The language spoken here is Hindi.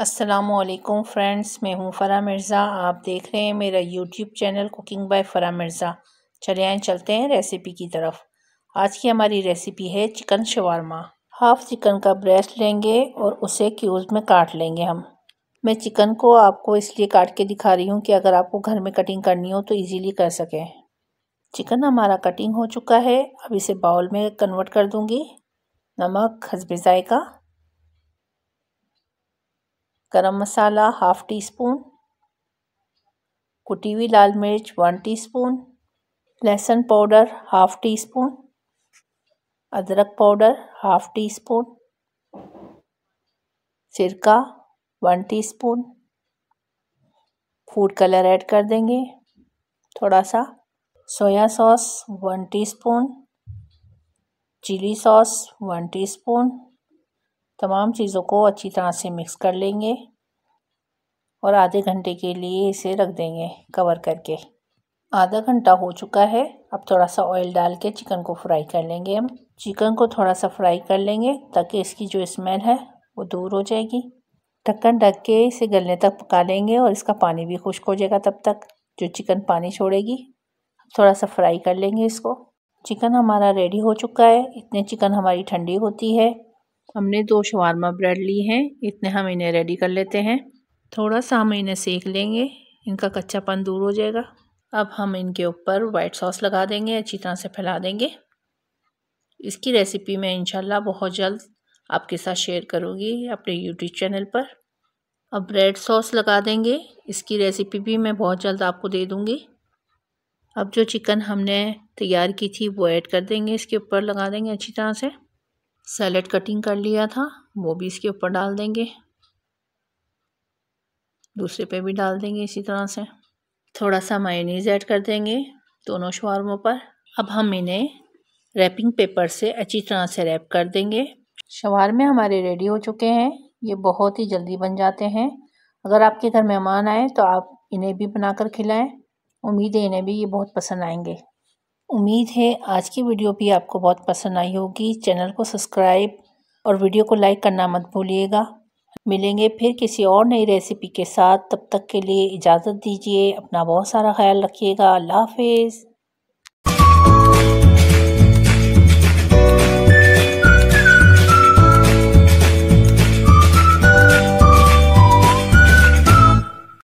असलकुम फ्रेंड्स मैं हूँ फ़रा मिर्ज़ा आप देख रहे हैं मेरा YouTube channel cooking by Farah Mirza चले आए चलते हैं रेसिपी की तरफ आज की हमारी रेसिपी है चिकन शवारमा हाफ़ चिकन का ब्रेस्ट लेंगे और उसे क्यूज़ में काट लेंगे हम मैं चिकन को आपको इसलिए काट के दिखा रही हूँ कि अगर आपको घर में कटिंग करनी हो तो ईज़िली कर सकें चिकन हमारा कटिंग हो चुका है अब इसे बाउल में कन्वर्ट कर दूँगी नमक हसबाई का गरम मसाला हाफ़ टी स्पून कुटी हुई लाल मिर्च वन टी स्पून लहसुन पाउडर हाफ़ टी स्पून अदरक पाउडर हाफ़ टी स्पून सिरका one teaspoon food colour add कर देंगे थोड़ा सा soya sauce one teaspoon chilli sauce one teaspoon तमाम चीज़ों को अच्छी तरह से मिक्स कर लेंगे और आधे घंटे के लिए इसे रख देंगे कवर करके आधा घंटा हो चुका है अब थोड़ा सा ऑयल डाल के चिकन को फ्राई कर लेंगे हम चिकन को थोड़ा सा फ्राई कर लेंगे ताकि इसकी जो स्मेल है वो दूर हो जाएगी ढक्कन ढक के इसे गलने तक पका लेंगे और इसका पानी भी खुश्क हो जाएगा तब तक जो चिकन पानी छोड़ेगी थोड़ा सा फ्राई कर लेंगे इसको चिकन हमारा रेडी हो चुका है इतने चिकन हमारी ठंडी होती है हमने दो शवारमा ब्रेड ली हैं इतने हम इन्हें रेडी कर लेते हैं थोड़ा सा हम इन्हें सेक लेंगे इनका कच्चापन दूर हो जाएगा अब हम इनके ऊपर वाइट सॉस लगा देंगे अच्छी तरह से फैला देंगे इसकी रेसिपी मैं इंशाल्लाह बहुत जल्द आपके साथ शेयर करूँगी अपने यूट्यूब चैनल पर अब ब्रेड सॉस लगा देंगे इसकी रेसिपी भी मैं बहुत जल्द आपको दे दूँगी अब जो चिकन हमने तैयार की थी वो ऐड कर देंगे इसके ऊपर लगा देंगे अच्छी तरह से सैलड कटिंग कर लिया था वो भी इसके ऊपर डाल देंगे दूसरे पे भी डाल देंगे इसी तरह से थोड़ा सा मायोनीज ऐड कर देंगे दोनों शवारमों पर अब हम इन्हें रैपिंग पेपर से अच्छी तरह से रैप कर देंगे शवार में हमारे रेडी हो चुके हैं ये बहुत ही जल्दी बन जाते हैं अगर आपके घर मेहमान आए तो आप इन्हें भी बनाकर खिलाएं उम्मीद है इन्हें भी ये बहुत पसंद आएंगे उम्मीद है आज की वीडियो भी आपको बहुत पसंद आई होगी चैनल को सब्सक्राइब और वीडियो को लाइक करना मत भूलिएगा मिलेंगे फिर किसी और नई रेसिपी के साथ तब तक के लिए इजाज़त दीजिए अपना बहुत सारा ख्याल रखिएगा अल्लाह हाफिज़